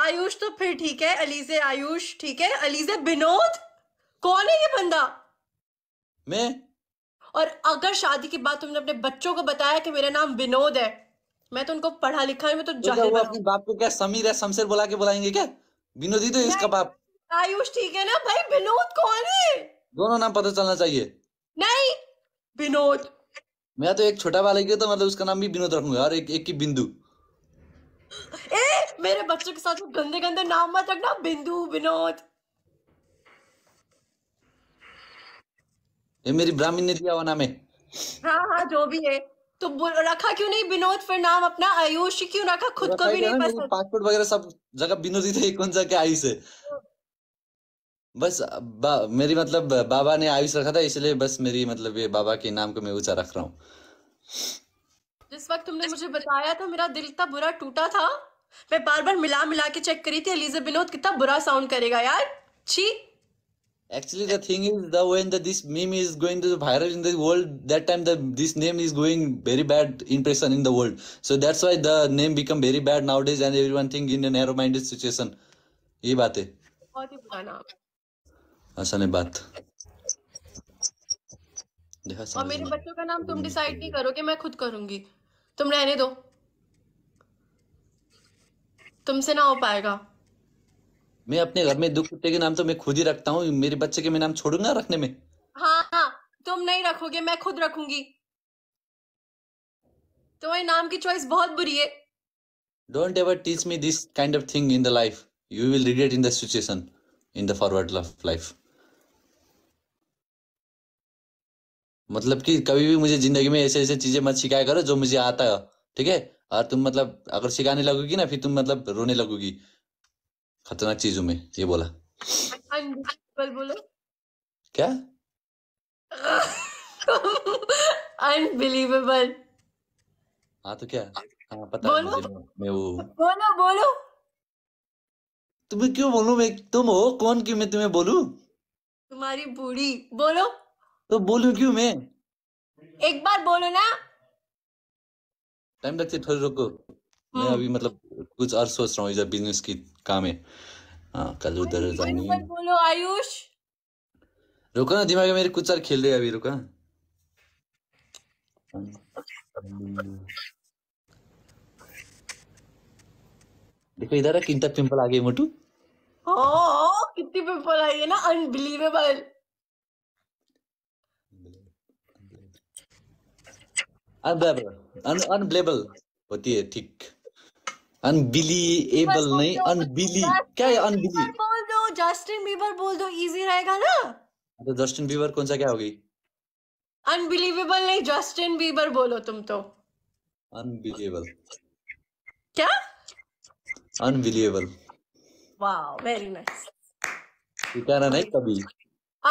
आयुष तो फिर ठीक है अलीजे आयुष ठीक है अलीजे विनोद कौन है ये बंदा मैं और अगर शादी के बाद तुमने अपने बच्चों को बताया कि मेरा नाम विनोद है मैं तो उनको पढ़ा लिखा है मैं तो, तो जाहिर तो अपने बाप को क्या समीर है शमशेर बुला के बुलाएंगे क्या विनोदी तो इसका बाप आयुष ठीक है ना भाई विनोद कौन है दोनों नाम पता चलना चाहिए नहीं विनोद मैं तो एक छोटा वाला के तो मतलब उसका नाम भी विनोद रखूंगा और एक एक की बिंदु ए मेरे बच्चों के साथ गंदे गंदे नाम मत रखना बिंदु विनोद ये मेरी ब्राह्मण ने दिया हुआ नाम है हाँ हाँ जो भी है तो रखा क्यों नहीं विनोद फिर नाम अपना आयुष क्यों रखा खुद को भी नहीं पसंद पासपोर्ट वगैरह सब जगह विनोद ही थे कौन सा क्या आयुष है बस बा, मेरी मतलब बाबा ने आयुष रखा था इसलिए बस मेरी मतलब ये बाबा के नाम को मैं ऊंचा रख रहा हूँ जिस वक्त तुमने मुझे बताया था मेरा दिल इतना बुरा टूटा था मैं बार बार मिला मिला के चेक करी थी एलिजा बिनोद कितना बुरा साउंड करेगा यार छी Actually, the thing is the when the this meme is going to viral in the world, that time the this name is going very bad impression in the world. So that's why the name become very bad nowadays, and everyone think in a narrow-minded situation. ये बात है. बहुत ही बुरा नाम. ऐसा नहीं बात. और मेरे बच्चों का नाम तुम decide नहीं करोगे मैं खुद करूँगी। तुम रहने दो तुमसे ना हो पाएगा मैं अपने घर में दुख कुत्ते के नाम तो मैं खुद ही रखता हूँ मेरे बच्चे के मैं नाम छोड़ूंगा रखने में हाँ हाँ तुम नहीं रखोगे मैं खुद रखूंगी तुम्हारे नाम की चॉइस बहुत बुरी है don't ever teach me this kind of thing in the life you will regret in the situation in the forward of life मतलब कि कभी भी मुझे जिंदगी में ऐसे ऐसे चीजें मत सिखाया करो जो मुझे आता है ठीक है और तुम मतलब अगर सिखाने लगोगी ना फिर तुम मतलब रोने लगोगी खतरनाक चीजों में ये बोला बोलो क्या अनबिलीवेबल हाँ तो क्या हाँ पता बोलो, मुझे मैं वो बोलो बोलो तुम्हें क्यों बोलू मैं तुम हो कौन की मैं तुम्हें बोलू तुम्हारी बूढ़ी बोलो तो बोलू क्यों मैं एक बार बोलो ना टाइम लगते थोड़ी रुको मैं हम्म। अभी मतलब कुछ और सोच रहा हूँ इधर बिजनेस की काम है हाँ, कल उधर जानी बोलो आयुष रुको ना दिमाग में मेरे कुछ और खेल रहे अभी रुको देखो इधर है कितना पिंपल आ गए मोटू ओ कितनी पिंपल आई है ना अनबिलीवेबल अनब्लेबल अन अनब्लेबल होती है ठीक अनबिलीएबल नहीं अनबिली क्या है अनबिली बोल दो जस्टिन बीबर बोल दो इजी रहेगा ना तो जस्टिन बीबर कौन सा क्या होगी अनबिलीवेबल नहीं जस्टिन बीबर बोलो तुम तो अनबिलीवेबल क्या अनबिलीवेबल वाओ वेरी नाइस ये नहीं कभी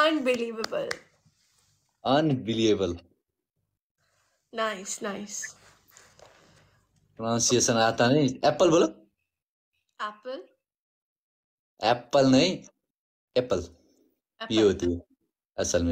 unbelievable unbelievable nice nice pronunciation आता नहीं एप्पल बोलो एप्पल एप्पल नहीं एप्पल ये होती है तो- असल में